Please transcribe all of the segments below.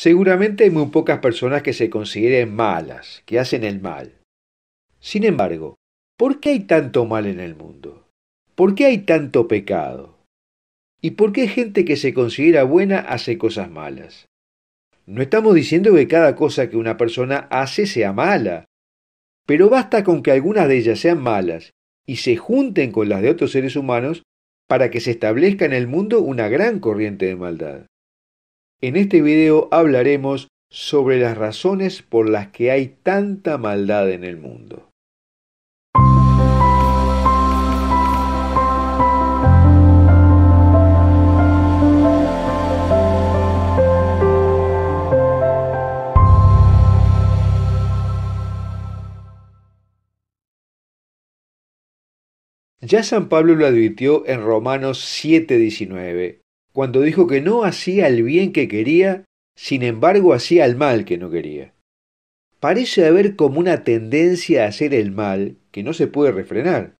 Seguramente hay muy pocas personas que se consideren malas, que hacen el mal. Sin embargo, ¿por qué hay tanto mal en el mundo? ¿Por qué hay tanto pecado? ¿Y por qué gente que se considera buena hace cosas malas? No estamos diciendo que cada cosa que una persona hace sea mala, pero basta con que algunas de ellas sean malas y se junten con las de otros seres humanos para que se establezca en el mundo una gran corriente de maldad. En este video hablaremos sobre las razones por las que hay tanta maldad en el mundo. Ya San Pablo lo advirtió en Romanos 7:19 cuando dijo que no hacía el bien que quería, sin embargo hacía el mal que no quería. Parece haber como una tendencia a hacer el mal que no se puede refrenar,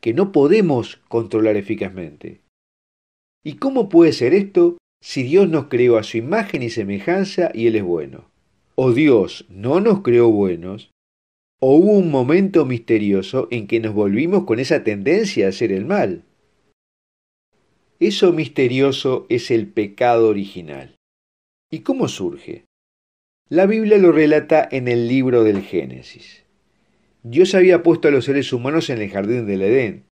que no podemos controlar eficazmente. ¿Y cómo puede ser esto si Dios nos creó a su imagen y semejanza y Él es bueno? ¿O Dios no nos creó buenos? ¿O hubo un momento misterioso en que nos volvimos con esa tendencia a hacer el mal? Eso misterioso es el pecado original. ¿Y cómo surge? La Biblia lo relata en el libro del Génesis. Dios había puesto a los seres humanos en el jardín del Edén.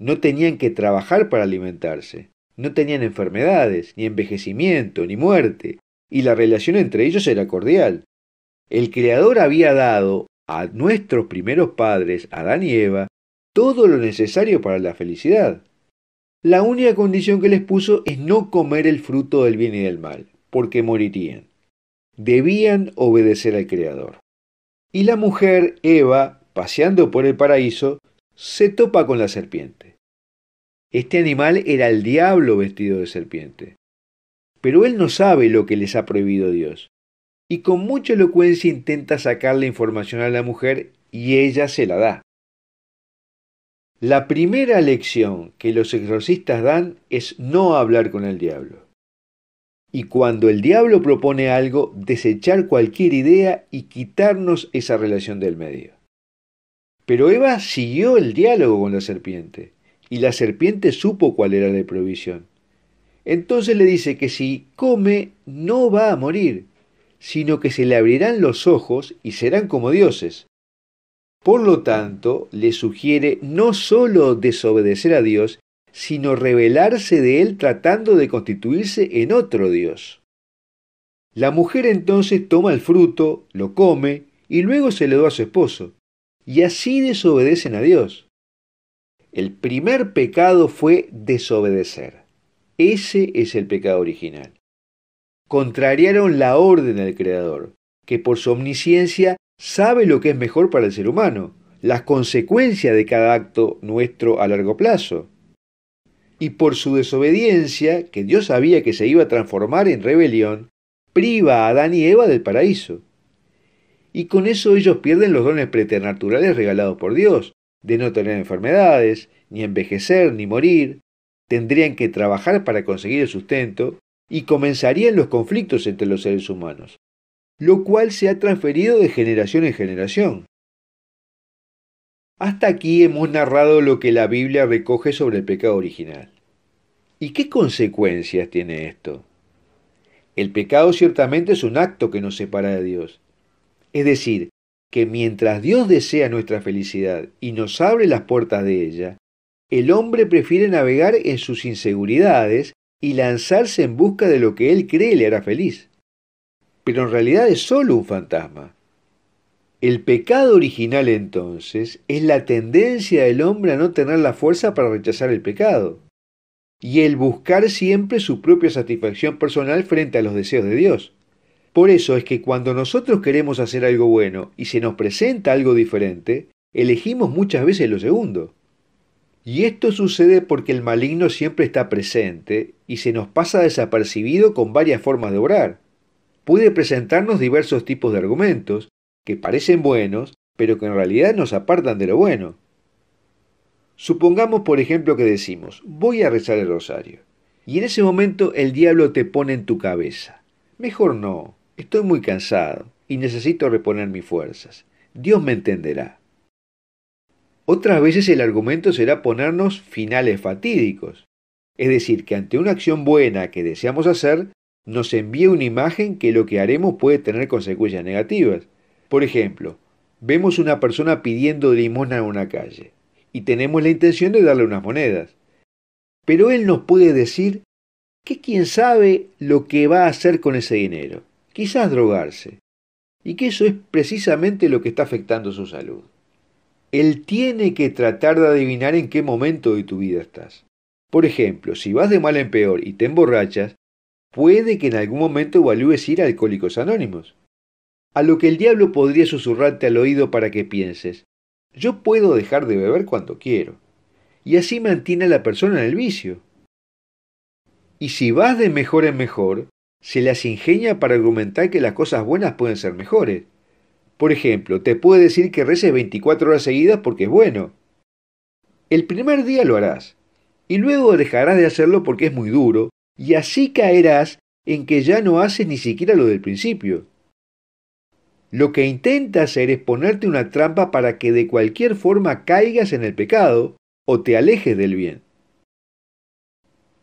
No tenían que trabajar para alimentarse. No tenían enfermedades, ni envejecimiento, ni muerte. Y la relación entre ellos era cordial. El Creador había dado a nuestros primeros padres, Adán y Eva, todo lo necesario para la felicidad. La única condición que les puso es no comer el fruto del bien y del mal, porque morirían. Debían obedecer al Creador. Y la mujer, Eva, paseando por el paraíso, se topa con la serpiente. Este animal era el diablo vestido de serpiente. Pero él no sabe lo que les ha prohibido Dios. Y con mucha elocuencia intenta sacar la información a la mujer y ella se la da. La primera lección que los exorcistas dan es no hablar con el diablo. Y cuando el diablo propone algo, desechar cualquier idea y quitarnos esa relación del medio. Pero Eva siguió el diálogo con la serpiente, y la serpiente supo cuál era la provisión. Entonces le dice que si come no va a morir, sino que se le abrirán los ojos y serán como dioses, por lo tanto, le sugiere no sólo desobedecer a Dios, sino rebelarse de él tratando de constituirse en otro Dios. La mujer entonces toma el fruto, lo come y luego se lo da a su esposo, y así desobedecen a Dios. El primer pecado fue desobedecer. Ese es el pecado original. Contrariaron la orden del Creador, que por su omnisciencia sabe lo que es mejor para el ser humano, las consecuencias de cada acto nuestro a largo plazo. Y por su desobediencia, que Dios sabía que se iba a transformar en rebelión, priva a Adán y Eva del paraíso. Y con eso ellos pierden los dones preternaturales regalados por Dios, de no tener enfermedades, ni envejecer, ni morir. Tendrían que trabajar para conseguir el sustento y comenzarían los conflictos entre los seres humanos lo cual se ha transferido de generación en generación. Hasta aquí hemos narrado lo que la Biblia recoge sobre el pecado original. ¿Y qué consecuencias tiene esto? El pecado ciertamente es un acto que nos separa de Dios. Es decir, que mientras Dios desea nuestra felicidad y nos abre las puertas de ella, el hombre prefiere navegar en sus inseguridades y lanzarse en busca de lo que él cree le hará feliz pero en realidad es solo un fantasma. El pecado original entonces es la tendencia del hombre a no tener la fuerza para rechazar el pecado y el buscar siempre su propia satisfacción personal frente a los deseos de Dios. Por eso es que cuando nosotros queremos hacer algo bueno y se nos presenta algo diferente, elegimos muchas veces lo segundo. Y esto sucede porque el maligno siempre está presente y se nos pasa desapercibido con varias formas de orar puede presentarnos diversos tipos de argumentos que parecen buenos, pero que en realidad nos apartan de lo bueno. Supongamos, por ejemplo, que decimos, voy a rezar el rosario, y en ese momento el diablo te pone en tu cabeza, mejor no, estoy muy cansado y necesito reponer mis fuerzas, Dios me entenderá. Otras veces el argumento será ponernos finales fatídicos, es decir, que ante una acción buena que deseamos hacer, nos envía una imagen que lo que haremos puede tener consecuencias negativas. Por ejemplo, vemos una persona pidiendo limosna en una calle y tenemos la intención de darle unas monedas. Pero él nos puede decir que quién sabe lo que va a hacer con ese dinero, quizás drogarse, y que eso es precisamente lo que está afectando su salud. Él tiene que tratar de adivinar en qué momento de tu vida estás. Por ejemplo, si vas de mal en peor y te emborrachas, Puede que en algún momento evalúes ir a Alcohólicos Anónimos. A lo que el diablo podría susurrarte al oído para que pienses, yo puedo dejar de beber cuando quiero. Y así mantiene a la persona en el vicio. Y si vas de mejor en mejor, se las ingenia para argumentar que las cosas buenas pueden ser mejores. Por ejemplo, te puede decir que reces 24 horas seguidas porque es bueno. El primer día lo harás, y luego dejarás de hacerlo porque es muy duro, y así caerás en que ya no haces ni siquiera lo del principio. Lo que intenta hacer es ponerte una trampa para que de cualquier forma caigas en el pecado o te alejes del bien.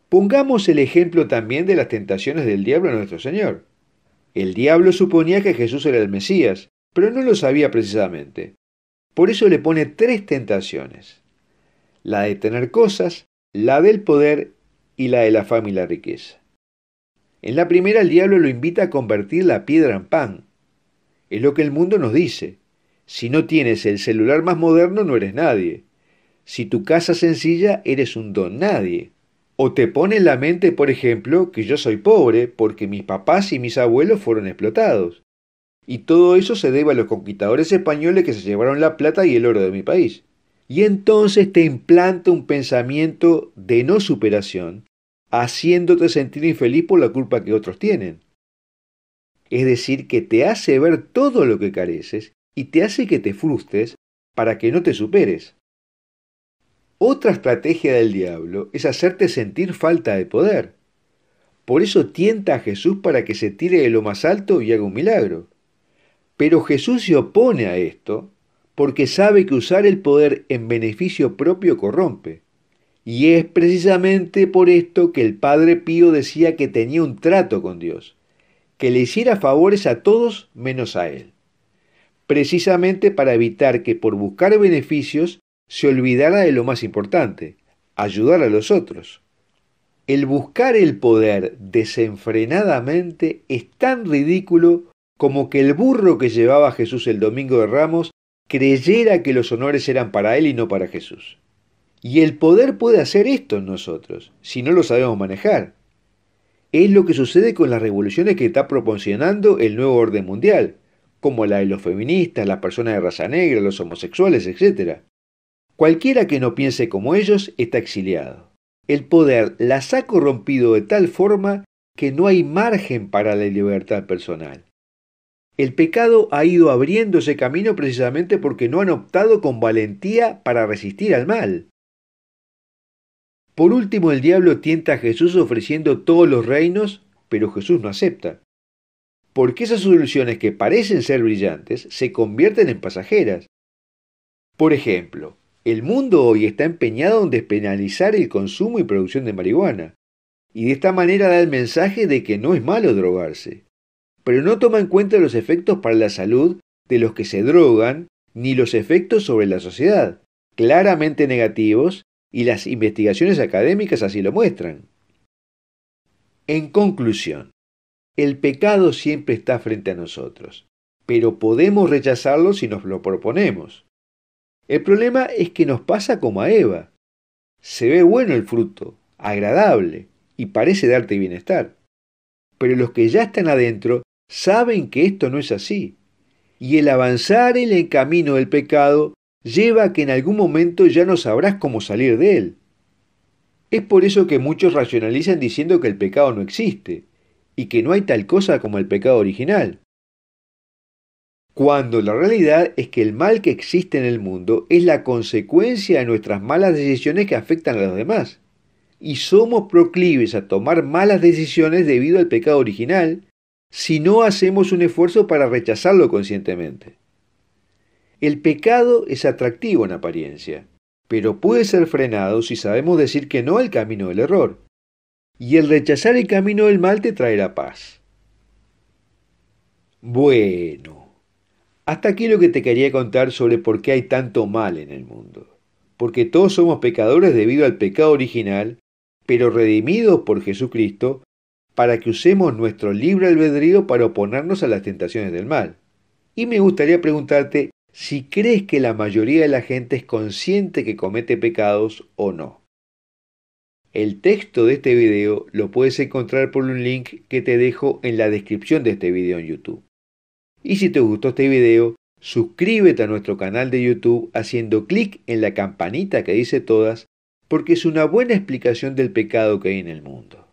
Pongamos el ejemplo también de las tentaciones del diablo a nuestro Señor. El diablo suponía que Jesús era el Mesías, pero no lo sabía precisamente. Por eso le pone tres tentaciones. La de tener cosas, la del poder y la de la fama y la riqueza. En la primera el diablo lo invita a convertir la piedra en pan. Es lo que el mundo nos dice. Si no tienes el celular más moderno no eres nadie. Si tu casa sencilla eres un don nadie. O te pone en la mente, por ejemplo, que yo soy pobre porque mis papás y mis abuelos fueron explotados. Y todo eso se debe a los conquistadores españoles que se llevaron la plata y el oro de mi país. Y entonces te implanta un pensamiento de no superación haciéndote sentir infeliz por la culpa que otros tienen. Es decir, que te hace ver todo lo que careces y te hace que te frustres para que no te superes. Otra estrategia del diablo es hacerte sentir falta de poder. Por eso tienta a Jesús para que se tire de lo más alto y haga un milagro. Pero Jesús se opone a esto porque sabe que usar el poder en beneficio propio corrompe. Y es precisamente por esto que el Padre Pío decía que tenía un trato con Dios, que le hiciera favores a todos menos a él, precisamente para evitar que por buscar beneficios se olvidara de lo más importante, ayudar a los otros. El buscar el poder desenfrenadamente es tan ridículo como que el burro que llevaba Jesús el domingo de Ramos creyera que los honores eran para él y no para Jesús. Y el poder puede hacer esto en nosotros, si no lo sabemos manejar. Es lo que sucede con las revoluciones que está proporcionando el nuevo orden mundial, como la de los feministas, las personas de raza negra, los homosexuales, etc. Cualquiera que no piense como ellos está exiliado. El poder las ha corrompido de tal forma que no hay margen para la libertad personal. El pecado ha ido abriendo ese camino precisamente porque no han optado con valentía para resistir al mal. Por último, el diablo tienta a Jesús ofreciendo todos los reinos, pero Jesús no acepta. Porque esas soluciones que parecen ser brillantes se convierten en pasajeras. Por ejemplo, el mundo hoy está empeñado en despenalizar el consumo y producción de marihuana, y de esta manera da el mensaje de que no es malo drogarse, pero no toma en cuenta los efectos para la salud de los que se drogan, ni los efectos sobre la sociedad, claramente negativos y las investigaciones académicas así lo muestran. En conclusión, el pecado siempre está frente a nosotros, pero podemos rechazarlo si nos lo proponemos. El problema es que nos pasa como a Eva. Se ve bueno el fruto, agradable, y parece darte bienestar. Pero los que ya están adentro saben que esto no es así, y el avanzar en el camino del pecado lleva a que en algún momento ya no sabrás cómo salir de él. Es por eso que muchos racionalizan diciendo que el pecado no existe y que no hay tal cosa como el pecado original. Cuando la realidad es que el mal que existe en el mundo es la consecuencia de nuestras malas decisiones que afectan a los demás. Y somos proclives a tomar malas decisiones debido al pecado original si no hacemos un esfuerzo para rechazarlo conscientemente. El pecado es atractivo en apariencia, pero puede ser frenado si sabemos decir que no al camino del error. Y el rechazar el camino del mal te traerá paz. Bueno, hasta aquí lo que te quería contar sobre por qué hay tanto mal en el mundo. Porque todos somos pecadores debido al pecado original, pero redimidos por Jesucristo, para que usemos nuestro libre albedrío para oponernos a las tentaciones del mal. Y me gustaría preguntarte, si crees que la mayoría de la gente es consciente que comete pecados o no. El texto de este video lo puedes encontrar por un link que te dejo en la descripción de este video en YouTube. Y si te gustó este video, suscríbete a nuestro canal de YouTube haciendo clic en la campanita que dice todas, porque es una buena explicación del pecado que hay en el mundo.